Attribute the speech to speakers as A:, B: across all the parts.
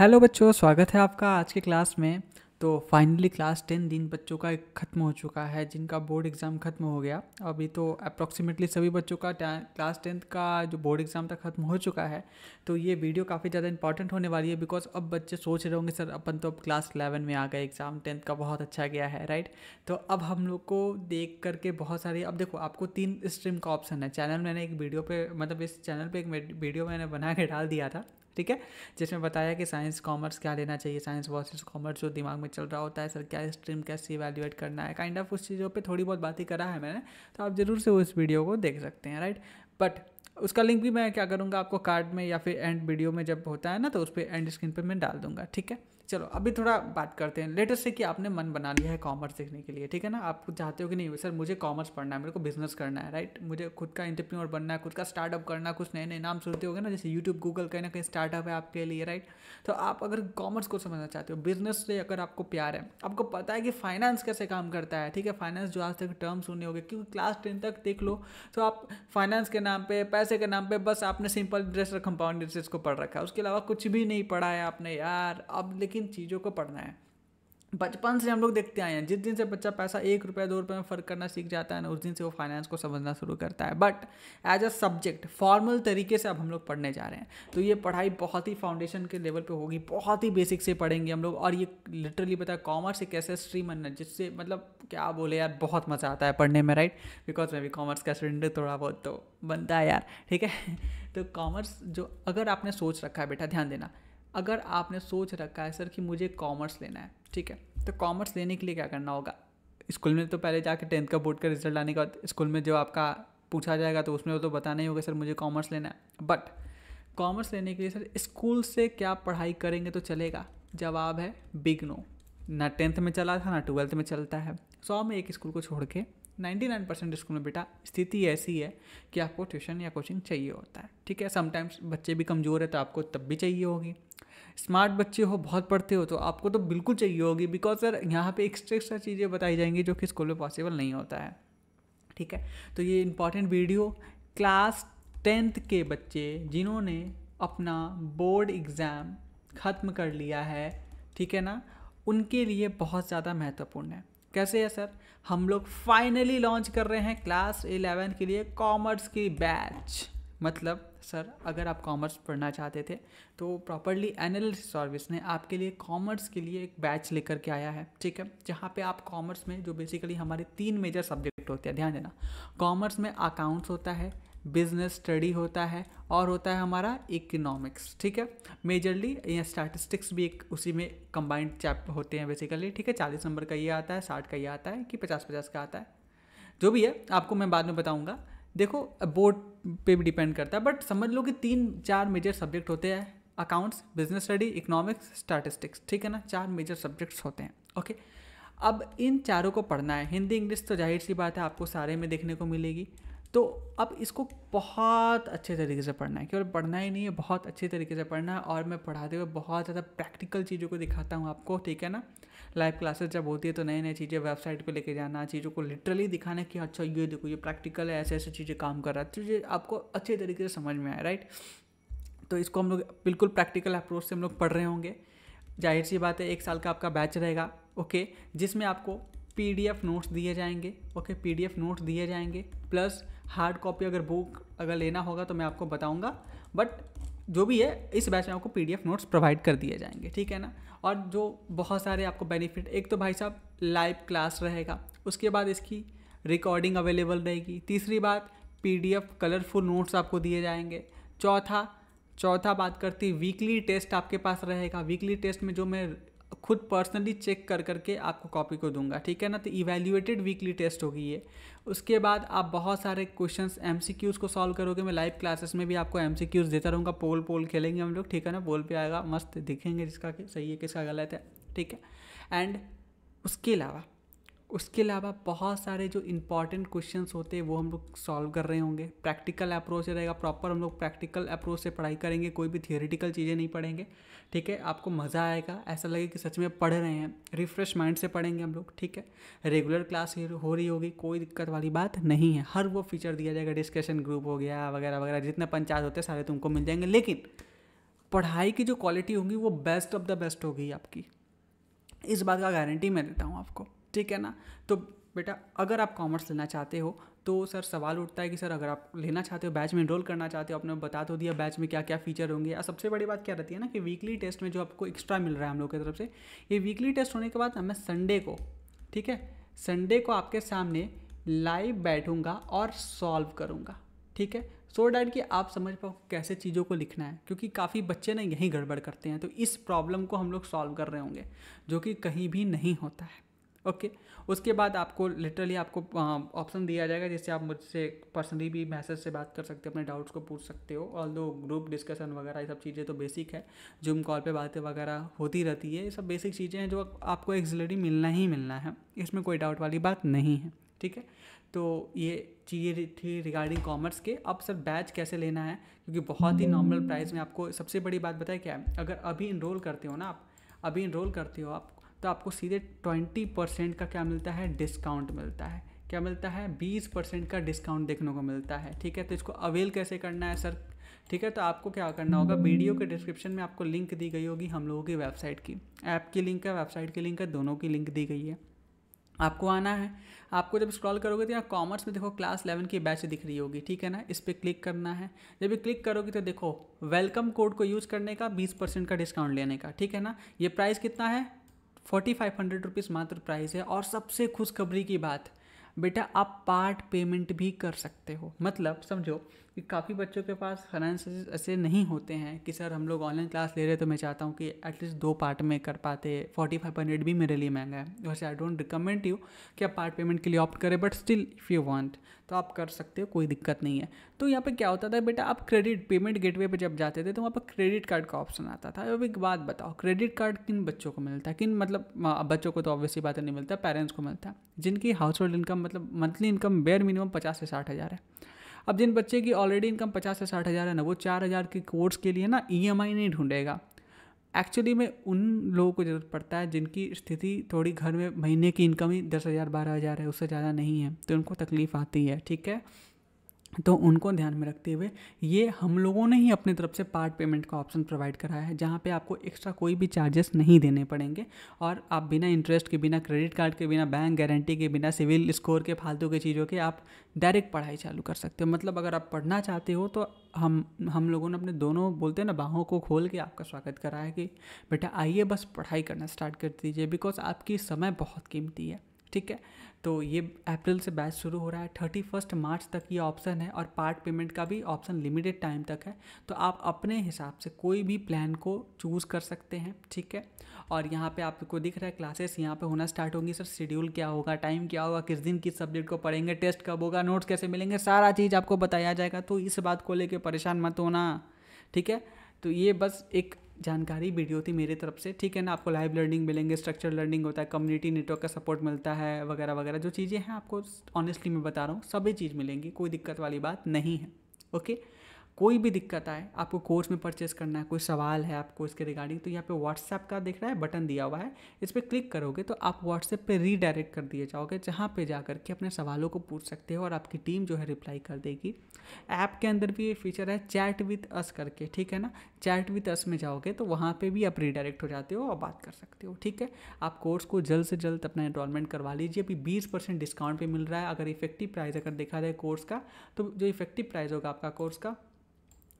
A: hello बच्चों स्वागत है आपका आज के क्लास में तो फाइनली क्लास टेन दिन बच्चों का ख़त्म हो चुका है जिनका बोर्ड एग्ज़ाम ख़त्म हो गया अभी तो अप्रॉक्सीमेटली सभी बच्चों का क्लास टेंथ का जो बोर्ड एग्ज़ाम था ख़त्म हो चुका है तो ये वीडियो काफ़ी ज़्यादा इंपॉर्टेंट होने वाली है बिकॉज अब बच्चे सोच रहे होंगे सर अपन तो अब क्लास इलेवन में आ गए एग्ज़ाम टेंथ का बहुत अच्छा गया है राइट तो अब हम लोग को देख करके बहुत सारी अब देखो आपको तीन स्ट्रीम का ऑप्शन है चैनल मैंने एक वीडियो पर मतलब इस चैनल पर एक वीडियो मैंने बना के डाल दिया था ठीक है जिसमें बताया कि साइंस कॉमर्स क्या लेना चाहिए साइंस वर्सेज कॉमर्स जो दिमाग में चल रहा होता है सर क्या स्ट्रीम कैसे इवेल्यूएट करना है काइंड kind ऑफ of उस चीज़ों पर थोड़ी बहुत बातें करा है मैंने तो आप ज़रूर से उस वीडियो को देख सकते हैं राइट बट उसका लिंक भी मैं क्या करूँगा आपको कार्ड में या फिर एंड वीडियो में जब होता है ना तो उस पर एंड स्क्रीन पर मैं डाल दूँगा ठीक है चलो अभी थोड़ा बात करते हैं लेटेस्ट से कि आपने मन बना लिया है कॉमर्स सीखने के लिए ठीक है ना आप चाहते हो कि नहीं सर मुझे कॉमर्स पढ़ना है मेरे को बिजनेस करना है राइट मुझे खुद का इंटरप्रीनर बनना है खुद का स्टार्टअप करना कुछ नए नए नाम सुनते हो ना जैसे यूट्यूब गूगल कहीं ना कहीं स्टार्टअप है आपके लिए राइट तो आप अगर कॉमर्स को समझना चाहते हो बिजनेस से अगर आपको प्यार है आपको पता है कि फाइनेंस कैसे काम करता है ठीक है फाइनेंस जो आज तक टर्म हो गए क्योंकि क्लास टेन तक देख लो तो आप फाइनेंस के नाम पर पैसे के नाम पर बस आपने सिंपल इंटरेस्ट और कंपाउंड इंटरेस्ट को पढ़ रखा है उसके अलावा कुछ भी नहीं पढ़ा है आपने यार अब लेकिन किन चीज़ों को पढ़ना है बचपन से हम लोग देखते आए हैं जिस दिन से बच्चा पैसा एक रुपया दो रुपये में फ़र्क करना सीख जाता है ना उस दिन से वो फाइनेंस को समझना शुरू करता है but as a subject formal तरीके से अब हम लोग पढ़ने जा रहे हैं तो ये पढ़ाई बहुत ही फाउंडेशन के लेवल पे होगी बहुत ही बेसिक से पढ़ेंगे हम लोग और ये लिटरली पता है कॉमर्स एक ऐसा स्ट्रीम है जिससे मतलब क्या बोले यार बहुत मज़ा आता है पढ़ने में राइट बिकॉज मैं भी कॉमर्स का स्टूडेंट हूँ थोड़ा बहुत तो बनता है यार ठीक है तो कॉमर्स जो अगर आपने सोच रखा है बेटा ध्यान देना अगर आपने सोच रखा है सर कि मुझे कॉमर्स लेना है ठीक है तो कॉमर्स लेने के लिए क्या करना होगा स्कूल में तो पहले जाके टेंथ का बोर्ड का रिजल्ट आने के बाद स्कूल में जो आपका पूछा जाएगा तो उसमें तो बताना ही होगा सर मुझे कॉमर्स लेना है बट कॉमर्स लेने के लिए सर स्कूल से क्या पढ़ाई करेंगे तो चलेगा जवाब है बिग नो ना टेंथ में चला था ना ट्वेल्थ में चलता है सौ में एक स्कूल को छोड़ के नाइन्टी नाइन परसेंट स्कूल में बेटा स्थिति ऐसी है कि आपको ट्यूशन या कोचिंग चाहिए होता है ठीक है समटाइम्स बच्चे भी कमज़ोर है तो आपको तब भी चाहिए होगी स्मार्ट बच्चे हो बहुत पढ़ते हो तो आपको तो बिल्कुल चाहिए होगी बिकॉज सर यहाँ पे एक्स्ट्रा एक्स्ट्रा चीज़ें बताई जाएंगी जो कि स्कूल में पॉसिबल नहीं होता है ठीक है तो ये इंपॉर्टेंट वीडियो क्लास टेंथ के बच्चे जिन्होंने अपना बोर्ड एग्ज़ाम ख़त्म कर लिया है ठीक है ना उनके लिए बहुत ज़्यादा महत्वपूर्ण है कैसे है सर हम लोग फाइनली लॉन्च कर रहे हैं क्लास इलेवन के लिए कॉमर्स की बैच मतलब सर अगर आप कॉमर्स पढ़ना चाहते थे तो प्रॉपरली एनालिस्ट सर्विस ने आपके लिए कॉमर्स के लिए एक बैच लेकर के आया है ठीक है जहाँ पे आप कॉमर्स में जो बेसिकली हमारे तीन मेजर सब्जेक्ट होते हैं ध्यान देना कॉमर्स में अकाउंट्स होता है बिजनेस स्टडी होता है और होता है हमारा इकोनॉमिक्स ठीक है मेजरली या स्टैटिस्टिक्स भी एक उसी में कंबाइंड चैप्टर होते हैं बेसिकली ठीक है चालीस नंबर का ये आता है साठ का ये आता है कि पचास पचास का आता है जो भी है आपको मैं बाद में बताऊँगा देखो बोर्ड पे भी डिपेंड करता है बट समझ लो कि तीन चार मेजर सब्जेक्ट होते हैं accounts business study economics statistics ठीक है ना चार मेजर सब्जेक्ट्स होते हैं ओके अब इन चारों को पढ़ना है हिंदी इंग्लिश तो जाहिर सी बात है आपको सारे में देखने को मिलेगी तो अब इसको बहुत अच्छे तरीके से पढ़ना है केवल पढ़ना ही नहीं है बहुत अच्छे तरीके से पढ़ना है और मैं पढ़ाते हुए बहुत ज़्यादा प्रैक्टिकल चीज़ों को दिखाता हूँ आपको ठीक है ना लाइव क्लासेस जब होती है तो नई नई चीज़ें वेबसाइट पे लेके जाना चीज़ों को लिटरली दिखाना कि अच्छा ये देखो ये प्रैक्टिकल है ऐसे ऐसे चीज़ें काम कर रहा है चीज़ें तो आपको अच्छे तरीके से समझ में आए राइट तो इसको हम लोग बिल्कुल प्रैक्टिकल अप्रोच से हम लोग पढ़ रहे होंगे जाहिर सी बात है एक साल का आपका बैच रहेगा ओके जिसमें आपको पी नोट्स दिए जाएंगे ओके पी नोट्स दिए जाएंगे प्लस हार्ड कॉपी अगर बुक अगर लेना होगा तो मैं आपको बताऊँगा बट जो भी है इस बैच में आपको पी नोट्स प्रोवाइड कर दिए जाएंगे ठीक है ना और जो बहुत सारे आपको बेनिफिट एक तो भाई साहब लाइव क्लास रहेगा उसके बाद इसकी रिकॉर्डिंग अवेलेबल रहेगी तीसरी बात पीडीएफ कलरफुल नोट्स आपको दिए जाएंगे चौथा चौथा बात करती वीकली टेस्ट आपके पास रहेगा वीकली टेस्ट में जो मैं खुद पर्सनली चेक कर करके आपको कॉपी को दूंगा ठीक है ना तो इवेल्यूएटेड वीकली टेस्ट होगी ये उसके बाद आप बहुत सारे क्वेश्चंस एमसीक्यूज़ को सॉल्व करोगे मैं लाइव क्लासेस में भी आपको एमसीक्यूज़ देता रहूँगा पोल पोल खेलेंगे हम लोग ठीक है ना पोल पे आएगा मस्त दिखेंगे जिसका सही है किसका गलत है ठीक है एंड उसके अलावा उसके अलावा बहुत सारे जो इम्पॉर्टेंट क्वेश्चन होते हैं वो हम लोग सॉल्व कर रहे होंगे प्रैक्टिकल अप्रोच रहेगा प्रॉपर हम लोग प्रैक्टिकल अप्रोच से पढ़ाई करेंगे कोई भी थियोरिटिकल चीज़ें नहीं पढ़ेंगे ठीक है आपको मज़ा आएगा ऐसा लगे कि सच में पढ़ रहे हैं रिफ्रेश माइंड से पढ़ेंगे हम लोग ठीक है रेगुलर क्लास हो रही होगी कोई दिक्कत वाली बात नहीं है हर वो फीचर दिया जाएगा डिस्कशन ग्रुप हो गया वगैरह वगैरह जितने पंचायत होते हैं सारे तुमको मिल जाएंगे लेकिन पढ़ाई की जो क्वालिटी होगी वो बेस्ट ऑफ द बेस्ट होगी आपकी इस बात का गारंटी मैं देता हूँ आपको ठीक है ना तो बेटा अगर आप कॉमर्स लेना चाहते हो तो सर सवाल उठता है कि सर अगर आप लेना चाहते हो बैच में इनरोल करना चाहते हो आपने बता तो दिया बैच में क्या क्या फीचर होंगे और सबसे बड़ी बात क्या रहती है ना कि वीकली टेस्ट में जो आपको एक्स्ट्रा मिल रहा है हम लोग की तरफ से ये वीकली टेस्ट होने के बाद हमें संडे को ठीक है संडे को आपके सामने लाइव बैठूंगा और सॉल्व करूंगा ठीक है सो so डैट कि आप समझ पाओ कैसे चीज़ों को लिखना है क्योंकि काफ़ी बच्चे ना यहीं गड़बड़ करते हैं तो इस प्रॉब्लम को हम लोग सॉल्व कर रहे होंगे जो कि कहीं भी नहीं होता है ओके उसके बाद आपको लिटरली आपको ऑप्शन दिया जाएगा जिससे आप मुझसे पर्सनली भी मैसेज से बात कर सकते हो अपने डाउट्स को पूछ सकते हो ऑल दो ग्रुप डिस्कशन वगैरह ये सब चीज़ें तो बेसिक है जूम कॉल पे बातें वगैरह होती रहती है ये सब बेसिक चीज़ें हैं जो आपको एक्जिलरी मिलना ही मिलना है इसमें कोई डाउट वाली बात नहीं है ठीक है तो ये चीज़ें थी रिगार्डिंग कॉमर्स के अब सर बैच कैसे लेना है क्योंकि बहुत ही नॉर्मल प्राइस में आपको सबसे बड़ी बात बताए क्या है अगर अभी इनरोल करते हो ना आप अभी इनरोल करते हो आप तो आपको सीधे ट्वेंटी परसेंट का क्या मिलता है डिस्काउंट मिलता है क्या मिलता है बीस परसेंट का डिस्काउंट देखने को मिलता है ठीक है तो इसको अवेल कैसे करना है सर ठीक है तो आपको क्या करना होगा वीडियो के डिस्क्रिप्शन में आपको लिंक दी गई होगी हम लोगों की वेबसाइट की ऐप की लिंक है वेबसाइट की लिंक है दोनों की लिंक दी गई है आपको आना है आपको जब स्क्रॉल करोगे तो यहाँ कॉमर्स में देखो क्लास इलेवन की बैच दिख रही होगी ठीक है ना इस पर क्लिक करना है जब भी क्लिक करोगे तो देखो वेलकम कोड को यूज़ करने का बीस परसेंट का डिस्काउंट लेने का ठीक है ना ये प्राइस कितना है फोर्टी फाइव हंड्रेड रुपीज़ मात्र प्राइस है और सबसे खुशखबरी की बात बेटा आप पार्ट पेमेंट भी कर सकते हो मतलब समझो कि काफ़ी बच्चों के पास फाइनेंस ऐसे नहीं होते हैं कि सर हम लोग ऑनलाइन क्लास ले रहे तो मैं चाहता हूँ कि एटलीस्ट दो पार्ट में कर पाते फोर्टी फाइव हंड्रेड भी मेरे लिए महंगा है वैसे आई डोंट रिकमेंड यू कि आप पार्ट पेमेंट के लिए ऑप्ट करें but still if you want तो आप कर सकते हो कोई दिक्कत नहीं है तो यहाँ पे क्या होता था बेटा आप क्रेडिट पेमेंट गेटवे पे जब जाते थे तो वहाँ पर क्रेडिट कार्ड का ऑप्शन आता था अब एक बात बताओ क्रेडिट कार्ड किन बच्चों को मिलता है किन मतलब हाँ, बच्चों को तो ऑब्वियसली बात नहीं मिलता पेरेंट्स को मिलता है जिनकी हाउस होल्ड इनकम मतलब मंथली इनकम बेयर मिनिमम पचास से साठ हज़ार है अब जिन बच्चे की ऑलरेडी इनकम पचास से साठ हज़ार है ना वो चार हज़ार के कोर्स के लिए ना ई e नहीं ढूंढेगा एक्चुअली में उन लोगों को ज़रूरत पड़ता है जिनकी स्थिति थोड़ी घर में महीने की इनकम ही दस हज़ार बारह हज़ार है उससे ज़्यादा नहीं है तो उनको तकलीफ़ आती है ठीक है तो उनको ध्यान में रखते हुए ये हम लोगों ने ही अपनी तरफ से पार्ट पेमेंट का ऑप्शन प्रोवाइड कराया है जहाँ पे आपको एक्स्ट्रा कोई भी चार्जेस नहीं देने पड़ेंगे और आप बिना इंटरेस्ट के बिना क्रेडिट कार्ड के बिना बैंक गारंटी के बिना सिविल स्कोर के फालतू की चीज़ों के आप डायरेक्ट पढ़ाई चालू कर सकते हो मतलब अगर आप पढ़ना चाहते हो तो हम हम लोगों ने अपने दोनों बोलते हैं ना बाहों को खोल के आपका स्वागत करा है कि बेटा आइए बस पढ़ाई करना स्टार्ट कर दीजिए बिकॉज आपकी समय बहुत कीमती है ठीक है तो ये अप्रैल से बैच शुरू हो रहा है थर्टी फर्स्ट मार्च तक ये ऑप्शन है और पार्ट पेमेंट का भी ऑप्शन लिमिटेड टाइम तक है तो आप अपने हिसाब से कोई भी प्लान को चूज़ कर सकते हैं ठीक है और यहाँ पे आपको दिख रहा है क्लासेस यहाँ पे होना स्टार्ट होंगी सर शेड्यूल क्या होगा टाइम क्या होगा किस दिन किस सब्जेक्ट को पढ़ेंगे टेस्ट कब होगा नोट्स कैसे मिलेंगे सारा चीज़ आपको बताया जाएगा तो इस बात को लेकर परेशान मत होना ठीक है तो ये बस एक जानकारी वीडियो थी मेरी तरफ से ठीक है ना आपको लाइव लर्निंग मिलेंगे स्ट्रक्चर लर्निंग होता है कम्युनिटी नेटवर्क का सपोर्ट मिलता है वगैरह वगैरह जो चीज़ें हैं आपको ऑनेस्टली मैं बता रहा हूँ सभी चीज़ मिलेंगी कोई दिक्कत वाली बात नहीं है ओके कोई भी दिक्कत आए आपको कोर्स में परचेस करना है कोई सवाल है आपको इसके रिगार्डिंग तो यहाँ पे व्हाट्सएप का देख रहा है बटन दिया हुआ है इस पर क्लिक करोगे तो आप व्हाट्सएप पे रीडायरेक्ट कर दिए जाओगे जहाँ पे जा करके अपने सवालों को पूछ सकते हो और आपकी टीम जो है रिप्लाई कर देगी ऐप के अंदर भी ये फीचर है चैट विथ अस करके ठीक है ना चैट विथ अस में जाओगे तो वहाँ पर भी आप रीडायरेक्ट हो जाते हो और बात कर सकते हो ठीक है आप कोर्स को जल्द से जल्द अपना इनरोलमेंट करवा लीजिए अभी बीस डिस्काउंट पर मिल रहा है अगर इफेक्टिव प्राइस अगर देखा जाए कोर्स का तो जो इफेक्टिव प्राइस होगा आपका कोर्स का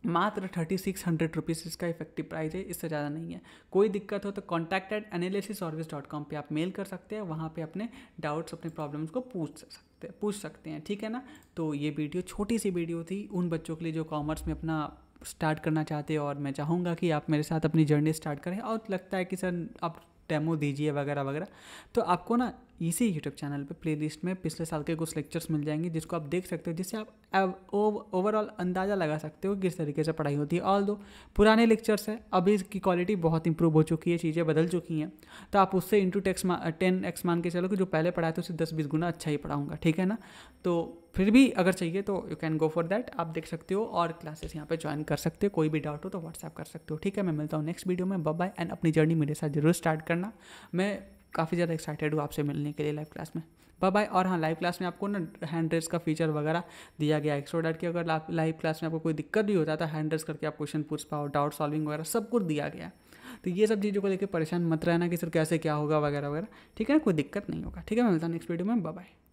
A: मात्र थर्टी सिक्स हंड्रेड रुपीज़ इसका इफेक्टिव प्राइस है इससे ज़्यादा नहीं है कोई दिक्कत हो तो contact at analysis service dot com पर आप मेल कर सकते हैं वहाँ पे अपने डाउट्स अपने प्रॉब्लम्स को पूछ सकते हैं पूछ सकते हैं ठीक है ना तो ये वीडियो छोटी सी वीडियो थी उन बच्चों के लिए जो कॉमर्स में अपना स्टार्ट करना चाहते हैं और मैं चाहूँगा कि आप मेरे साथ अपनी जर्नी स्टार्ट करें और लगता है कि सर आप डेमो दीजिए वगैरह वगैरह तो आपको ना इसी यूट्यूब चैनल पे प्ले में पिछले साल के कुछ लेक्चर्स मिल जाएंगे जिसको आप देख सकते हो जिससे आप ओवरऑल अंदाज़ा लगा सकते हो किस तरीके से पढ़ाई होती है ऑल दो पुराने लेक्चर्स हैं अभी इसकी क्वालिटी बहुत इंप्रूव हो चुकी है चीज़ें बदल चुकी हैं तो आप उससे इंटू टेक्स टेन एक्स मान के चलो कि जो पहले पढ़ाए थे उससे दस बीस गुना अच्छा ही पढ़ाऊँगा ठीक है ना तो फिर भी अगर चाहिए तो you can go for that आप देख सकते हो और क्लासेस यहाँ पे ज्वाइन कर सकते हो कोई भी डाउट हो तो व्हाट्सएप कर सकते हो ठीक है मैं मिलता हूँ नेक्स्ट वीडियो में बाय एंड अपनी जर्नी मेरे साथ जरूर स्टार्ट करना मैं काफ़ी ज़्यादा एक्साइटेड हूँ आपसे मिलने के लिए लाइव क्लास में बाय बाय और हाँ लाइव क्लास में आपको ना हैंड रेस का फीचर वगैरह दिया गया है सो डैट की अगर लाइव क्लास में आपको कोई दिक्कत भी होता है तो हैंड रेस करके आप क्वेश्चन पूछ पाओ डाउट सॉल्विंग वगैरह सब कुछ दिया गया है तो ये सब चीज़ों को लेकर परेशान मत रहना कि सर कैसे क्या होगा वगैरह वगैरह ठीक है ना कोई दिक्कत नहीं होगा ठीक है मैं मिलता हूँ नेक्स्ट वीडियो में बाय